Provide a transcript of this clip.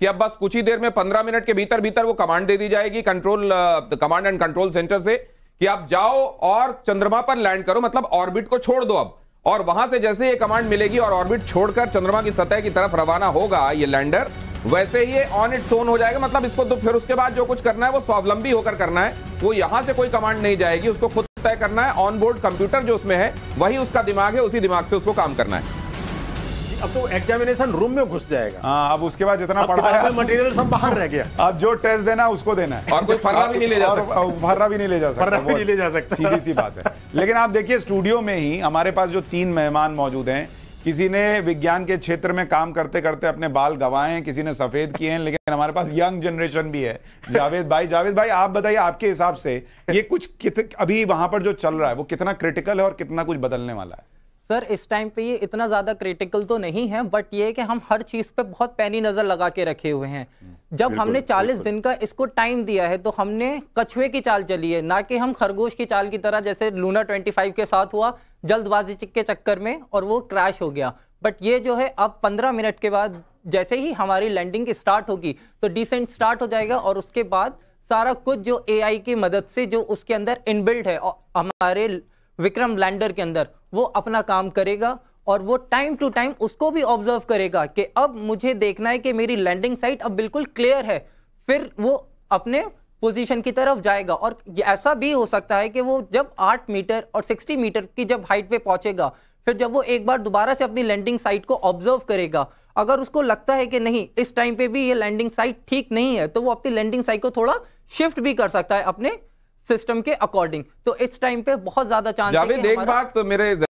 कि अब बस कुछ ही देर में पंद्रह मिनट के भीतर भीतर वो कमांड दे दी जाएगी control command and control centre से कि आप जाओ और चंद्रमा पर लैंड करो मतलब ऑर्बिट को छोड़ दो अब और वहां से जैसे ये कमांड मिलेगी और ऑर्बिट छोड़कर चंद्रमा की सतह की तरफ रवाना होगा ये लैंडर वैसे ही ऑन इट सोन हो जाएगा मतलब इसको तो फिर उसके बाद जो कुछ करना है वो स्वावलंबी होकर करना है वो यहां से कोई कमांड नहीं जाएगी उसको खुद तय करना है ऑन बोर्ड कंप्यूटर जो उसमें है वही उसका दिमाग है उसी दिमाग से उसको काम करना है अब तो एग्जामिनेशन रूम में घुस जाएगा हाँ अब उसके बाद जितना पढ़ा है मटेरियल सब बाहर रह गया अब जो टेस्ट देना है उसको देना है और कोई फर्रा भी नहीं ले जा सकता फर्रा भी नहीं ले जा सकता भी नहीं ले जा सकता सीधी सी बात है लेकिन आप देखिए स्टूडियो में ही हमारे पास जो तीन मेहमान मौजूद हैं किसी ने विज्ञान के क्षेत्र में काम करते करते अपने बाल गवाए हैं किसी ने सफेद किए हैं लेकिन हमारे पास यंग जनरेशन भी है जावेद भाई जावेद भाई आप बताइए आपके हिसाब से ये कुछ अभी वहां पर जो चल रहा है वो कितना क्रिटिकल है और कितना कुछ बदलने वाला है सर इस टाइम पे ये इतना ज़्यादा क्रिटिकल तो नहीं है बट ये कि हम हर चीज़ पे बहुत पैनी नज़र लगा के रखे हुए हैं हम्म, जब हमने 40 दिन का इसको टाइम दिया है तो हमने कछुए की चाल चली है ना कि हम खरगोश की चाल की तरह जैसे लूना 25 के साथ हुआ जल्दबाजी के चक्कर में और वो क्रैश हो गया बट ये जो है अब पंद्रह मिनट के बाद जैसे ही हमारी लैंडिंग स्टार्ट होगी तो डिसेंट स्टार्ट हो जाएगा और उसके बाद सारा कुछ जो ए की मदद से जो उसके अंदर इनबिल्ट है और हमारे विक्रम लैंडर के अंदर वो अपना काम करेगा और वो टाइम टू टाइम उसको भी ऑब्जर्व करेगा कि अब मुझे देखना है कि मेरी लैंडिंग साइट अब बिल्कुल क्लियर है फिर वो अपने पोजीशन की तरफ जाएगा और ऐसा भी हो सकता है कि वो जब 8 मीटर और 60 मीटर की जब हाइट पे पहुंचेगा फिर जब वो एक बार दोबारा से अपनी लैंडिंग साइट को ऑब्जर्व करेगा अगर उसको लगता है कि नहीं इस टाइम पे भी ये लैंडिंग साइट ठीक नहीं है तो वो अपनी लैंडिंग साइट को थोड़ा शिफ्ट भी कर सकता है अपने सिस्टम के अकॉर्डिंग तो इस टाइम पे बहुत ज्यादा चांस देख एक बात तो मेरे